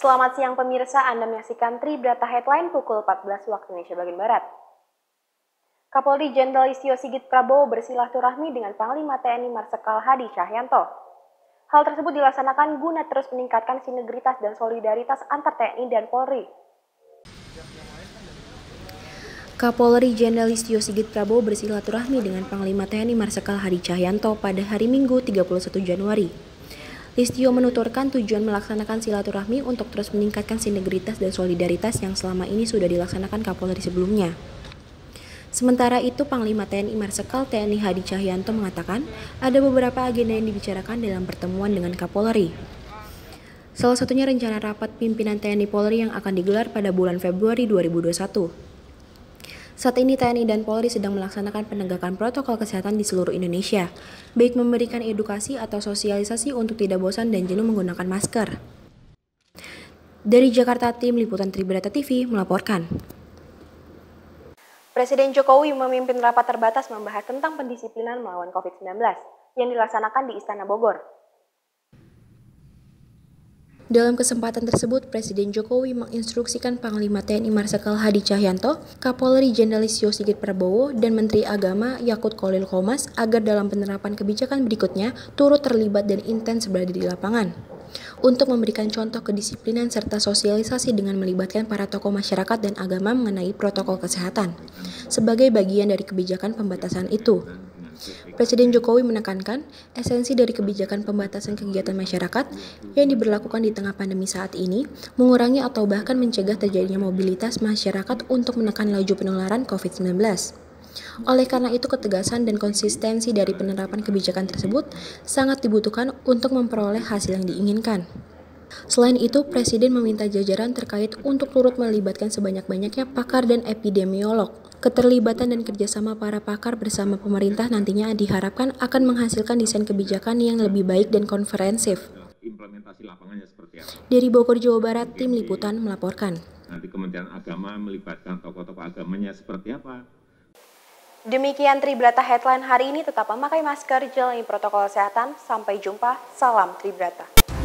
Selamat siang pemirsa, Anda menyaksikan Tri Brata Headline pukul 14 waktu Indonesia bagian Barat. Kapolri Jenderal Istio Sigit Prabowo bersilaturahmi dengan Panglima TNI Marsikal Hadi Cahyanto. Hal tersebut dilaksanakan guna terus meningkatkan sinergitas dan solidaritas antar TNI dan Polri. Kapolri Jenderal Istio Sigit Prabowo bersilaturahmi dengan Panglima TNI Marsikal Hadi Cahyanto pada hari Minggu 31 Januari. Listio menuturkan tujuan melaksanakan silaturahmi untuk terus meningkatkan sinergitas dan solidaritas yang selama ini sudah dilaksanakan Kapolri sebelumnya. Sementara itu, Panglima TNI Marsikal TNI Hadi Cahyanto mengatakan ada beberapa agenda yang dibicarakan dalam pertemuan dengan Kapolri. Salah satunya rencana rapat pimpinan TNI Polri yang akan digelar pada bulan Februari 2021. Saat ini TNI dan Polri sedang melaksanakan penegakan protokol kesehatan di seluruh Indonesia, baik memberikan edukasi atau sosialisasi untuk tidak bosan dan jenuh menggunakan masker. Dari Jakarta, Tim Liputan Tribrata TV melaporkan. Presiden Jokowi memimpin rapat terbatas membahas tentang pendisiplinan melawan COVID-19 yang dilaksanakan di Istana Bogor. Dalam kesempatan tersebut, Presiden Jokowi menginstruksikan Panglima TNI Marsikal Hadi Cahyanto, Kapolri Jenderal Sigit Prabowo, dan Menteri Agama Yakut Kolil Komas agar dalam penerapan kebijakan berikutnya turut terlibat dan intens berada di lapangan untuk memberikan contoh kedisiplinan serta sosialisasi dengan melibatkan para tokoh masyarakat dan agama mengenai protokol kesehatan sebagai bagian dari kebijakan pembatasan itu. Presiden Jokowi menekankan esensi dari kebijakan pembatasan kegiatan masyarakat yang diberlakukan di tengah pandemi saat ini mengurangi atau bahkan mencegah terjadinya mobilitas masyarakat untuk menekan laju penularan COVID-19. Oleh karena itu, ketegasan dan konsistensi dari penerapan kebijakan tersebut sangat dibutuhkan untuk memperoleh hasil yang diinginkan. Selain itu, Presiden meminta jajaran terkait untuk turut melibatkan sebanyak-banyaknya pakar dan epidemiolog Keterlibatan dan kerjasama para pakar bersama pemerintah nantinya diharapkan akan menghasilkan desain kebijakan yang lebih baik dan konferensif. Implementasi lapangannya seperti apa? Dari Bogor, Jawa Barat, tim liputan melaporkan. Nanti Kementerian Agama melibatkan tokoh-tokoh agamanya seperti apa? Demikian Tribrata Headline hari ini, tetap memakai masker, jalani protokol kesehatan. Sampai jumpa, salam Tribrata.